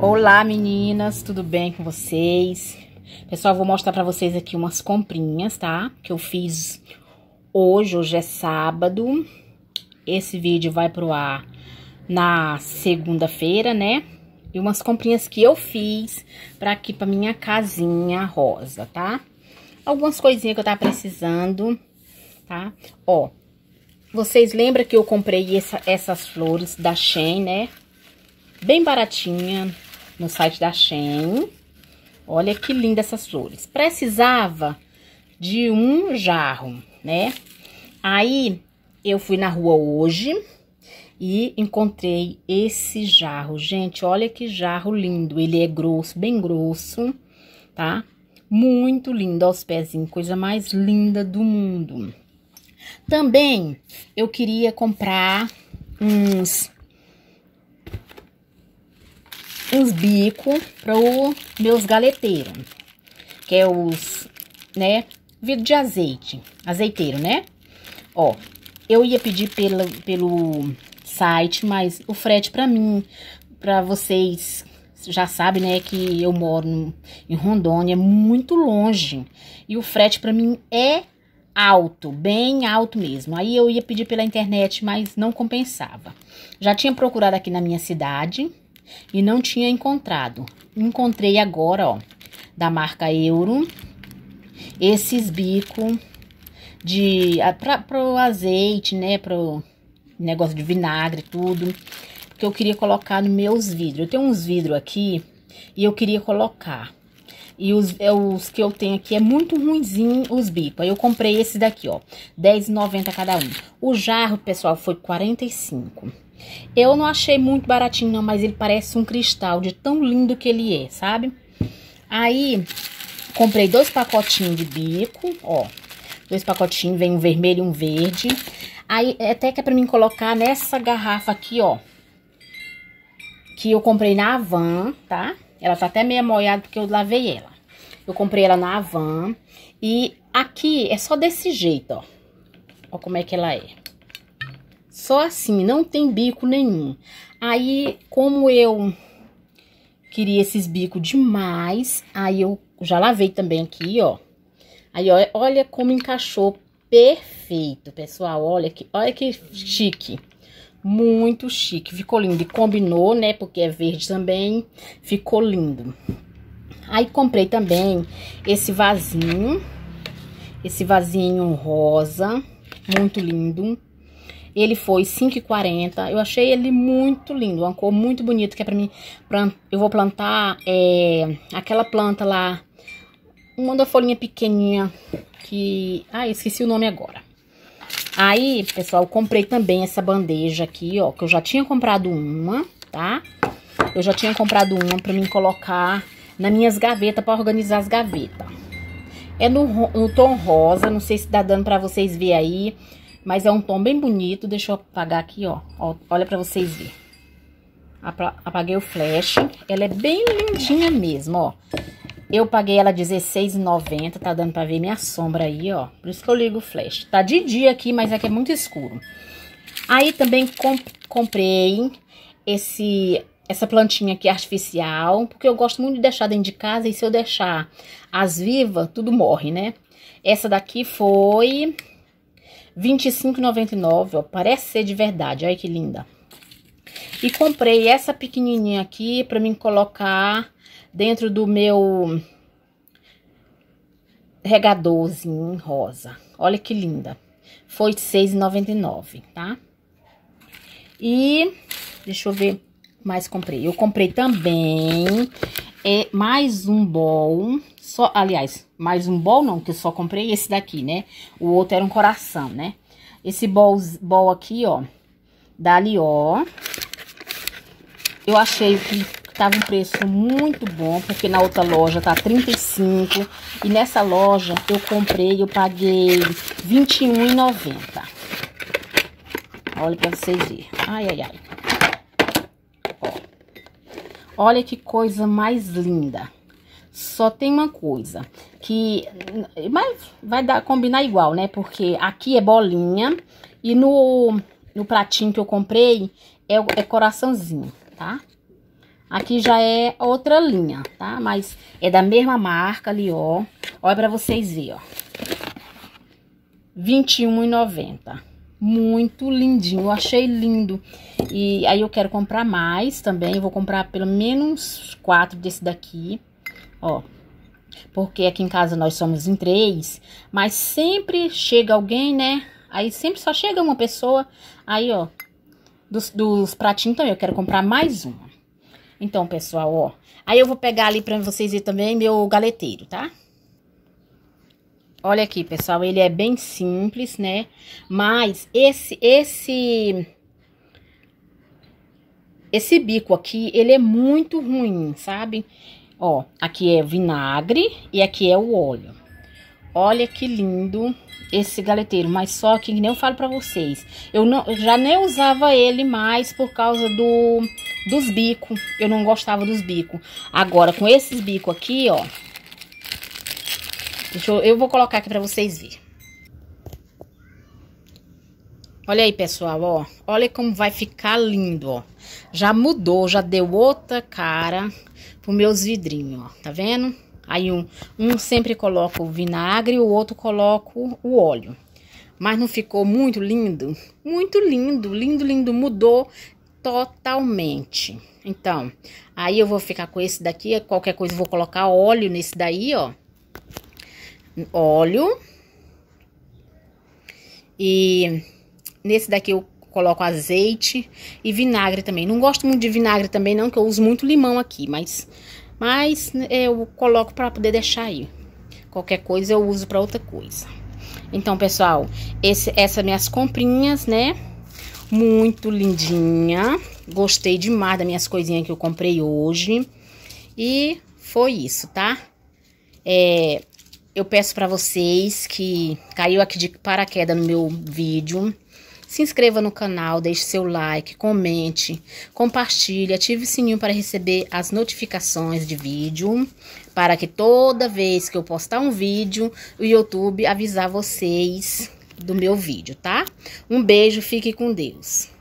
Olá meninas, tudo bem com vocês? Pessoal, vou mostrar pra vocês aqui umas comprinhas, tá? Que eu fiz hoje, hoje é sábado. Esse vídeo vai pro ar na segunda-feira, né? E umas comprinhas que eu fiz pra aqui, pra minha casinha rosa, tá? Algumas coisinhas que eu tava precisando, tá? Ó, vocês lembram que eu comprei essa, essas flores da Shein, né? Bem baratinha no site da Shein. Olha que linda essas flores. Precisava de um jarro, né? Aí, eu fui na rua hoje e encontrei esse jarro. Gente, olha que jarro lindo. Ele é grosso, bem grosso, tá? Muito lindo aos pezinhos, coisa mais linda do mundo. Também eu queria comprar uns uns bico para os meus galeteiros, que é os, né, vidro de azeite, azeiteiro, né? Ó, eu ia pedir pelo, pelo site, mas o frete para mim, para vocês já sabe, né, que eu moro em Rondônia, muito longe. E o frete para mim é alto, bem alto mesmo. Aí eu ia pedir pela internet, mas não compensava. Já tinha procurado aqui na minha cidade e não tinha encontrado. Encontrei agora, ó, da marca Euro, esses bico de para pro azeite, né, pro negócio de vinagre, tudo, que eu queria colocar nos meus vidros. Eu tenho uns vidros aqui e eu queria colocar e os, é, os que eu tenho aqui é muito ruimzinho os bicos. Aí eu comprei esse daqui, ó. R$10,90 cada um. O jarro, pessoal, foi R$45,00. Eu não achei muito baratinho, não, mas ele parece um cristal de tão lindo que ele é, sabe? Aí, comprei dois pacotinhos de bico, ó. Dois pacotinhos, vem um vermelho e um verde. Aí, é até que é pra mim colocar nessa garrafa aqui, ó. Que eu comprei na Havan, tá? Ela tá até meio molhada porque eu lavei ela. Eu comprei ela na Avan. E aqui é só desse jeito, ó. Ó como é que ela é. Só assim, não tem bico nenhum. Aí, como eu queria esses bicos demais, aí eu já lavei também aqui, ó. Aí, ó, olha como encaixou perfeito, pessoal. Olha que, olha que chique. Muito chique. Ficou lindo. E combinou, né? Porque é verde também. Ficou lindo. Aí comprei também esse vasinho, esse vasinho rosa, muito lindo. Ele foi 5,40. Eu achei ele muito lindo, uma cor muito bonita, que é pra mim... Pra, eu vou plantar é, aquela planta lá, uma da folhinha pequenininha, que... Ah, esqueci o nome agora. Aí, pessoal, comprei também essa bandeja aqui, ó, que eu já tinha comprado uma, tá? Eu já tinha comprado uma pra mim colocar nas minhas gavetas para organizar as gavetas. É no, no, tom rosa, não sei se tá dando para vocês ver aí, mas é um tom bem bonito. Deixa eu apagar aqui, ó. ó olha para vocês ver. Apaguei o flash. Ela é bem lindinha mesmo, ó. Eu paguei ela R$16,90, tá dando pra ver minha sombra aí, ó. Por isso que eu ligo o flash. Tá de dia aqui, mas é que é muito escuro. Aí também comprei esse essa plantinha aqui artificial, porque eu gosto muito de deixar dentro de casa e se eu deixar as vivas, tudo morre, né? Essa daqui foi R$25,99, parece ser de verdade, olha que linda. E comprei essa pequenininha aqui pra mim colocar dentro do meu regadorzinho rosa. Olha que linda. Foi R$6,99, tá? E deixa eu ver mas comprei. Eu comprei também é, mais um bol. Só, aliás, mais um bol não, que eu só comprei esse daqui, né? O outro era um coração, né? Esse bol, bol aqui, ó. Da ó Eu achei que tava um preço muito bom, porque na outra loja tá 35 e nessa loja eu comprei, eu paguei 21,90. Olha para vocês verem. Ai ai ai. Olha que coisa mais linda. Só tem uma coisa, que mas vai dar combinar igual, né? Porque aqui é bolinha e no no pratinho que eu comprei é, é coraçãozinho, tá? Aqui já é outra linha, tá? Mas é da mesma marca ali, ó. Olha pra vocês verem, ó. R$21,90 muito lindinho, eu achei lindo. E aí eu quero comprar mais também, eu vou comprar pelo menos quatro desse daqui, ó. Porque aqui em casa nós somos em três, mas sempre chega alguém, né? Aí sempre só chega uma pessoa, aí ó, dos, dos pratinhos também, então, eu quero comprar mais uma. Então, pessoal, ó, aí eu vou pegar ali pra vocês verem também meu galeteiro, tá? Olha aqui, pessoal, ele é bem simples, né? Mas esse esse esse bico aqui, ele é muito ruim, sabe? Ó, aqui é vinagre e aqui é o óleo. Olha que lindo esse galeteiro, mas só que nem eu falo para vocês. Eu não eu já nem usava ele mais por causa do dos bicos. Eu não gostava dos bicos. Agora com esses bicos aqui, ó, Deixa eu, eu vou colocar aqui pra vocês verem. Olha aí, pessoal, ó. Olha como vai ficar lindo, ó. Já mudou, já deu outra cara pros meus vidrinhos, ó. Tá vendo? Aí um, um sempre coloco o vinagre, o outro coloco o óleo. Mas não ficou muito lindo? Muito lindo, lindo, lindo. Mudou totalmente. Então, aí eu vou ficar com esse daqui. Qualquer coisa eu vou colocar óleo nesse daí, ó óleo. E nesse daqui eu coloco azeite e vinagre também. Não gosto muito de vinagre também não, que eu uso muito limão aqui, mas mas eu coloco para poder deixar aí. Qualquer coisa eu uso para outra coisa. Então, pessoal, esse essas é minhas comprinhas, né? Muito lindinha. Gostei demais das minhas coisinhas que eu comprei hoje. E foi isso, tá? É, eu peço para vocês que caiu aqui de paraquedas no meu vídeo, se inscreva no canal, deixe seu like, comente, compartilhe, ative o sininho para receber as notificações de vídeo, para que toda vez que eu postar um vídeo, o YouTube avisar vocês do meu vídeo, tá? Um beijo, fique com Deus.